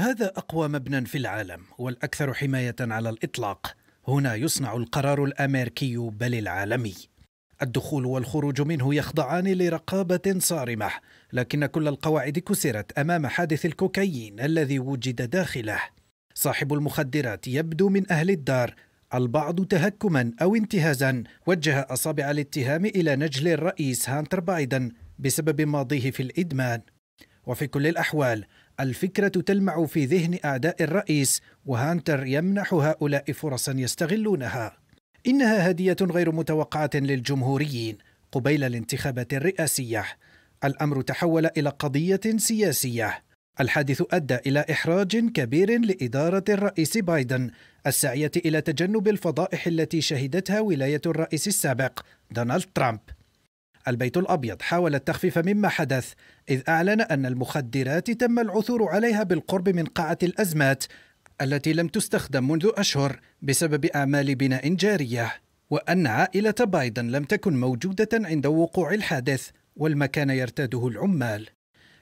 هذا أقوى مبنى في العالم والأكثر حماية على الإطلاق هنا يصنع القرار الأمريكي بل العالمي الدخول والخروج منه يخضعان لرقابة صارمة لكن كل القواعد كسرت أمام حادث الكوكايين الذي وجد داخله صاحب المخدرات يبدو من أهل الدار البعض تهكما أو انتهازا وجه أصابع الاتهام إلى نجل الرئيس هانتر بايدن بسبب ماضيه في الإدمان وفي كل الأحوال الفكرة تلمع في ذهن أعداء الرئيس وهانتر يمنح هؤلاء فرصا يستغلونها إنها هدية غير متوقعة للجمهوريين قبيل الانتخابات الرئاسية الأمر تحول إلى قضية سياسية الحادث أدى إلى إحراج كبير لإدارة الرئيس بايدن السعية إلى تجنب الفضائح التي شهدتها ولاية الرئيس السابق دونالد ترامب البيت الابيض حاول التخفيف مما حدث اذ اعلن ان المخدرات تم العثور عليها بالقرب من قاعه الازمات التي لم تستخدم منذ اشهر بسبب اعمال بناء جاريه وان عائله بايدن لم تكن موجوده عند وقوع الحادث والمكان يرتاده العمال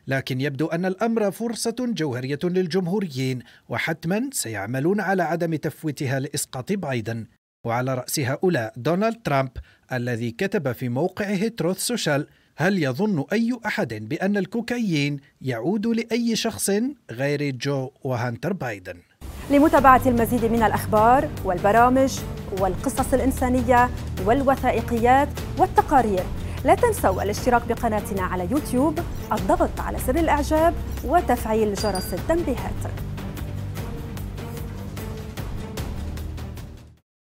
لكن يبدو ان الامر فرصه جوهريه للجمهوريين وحتما سيعملون على عدم تفويتها لاسقاط بايدن وعلى رأس هؤلاء دونالد ترامب الذي كتب في موقعه تروث سوشال هل يظن أي أحد بأن الكوكايين يعود لأي شخص غير جو وهانتر بايدن؟ لمتابعة المزيد من الأخبار والبرامج والقصص الإنسانية والوثائقيات والتقارير لا تنسوا الاشتراك بقناتنا على يوتيوب الضغط على زر الإعجاب وتفعيل جرس التنبيهات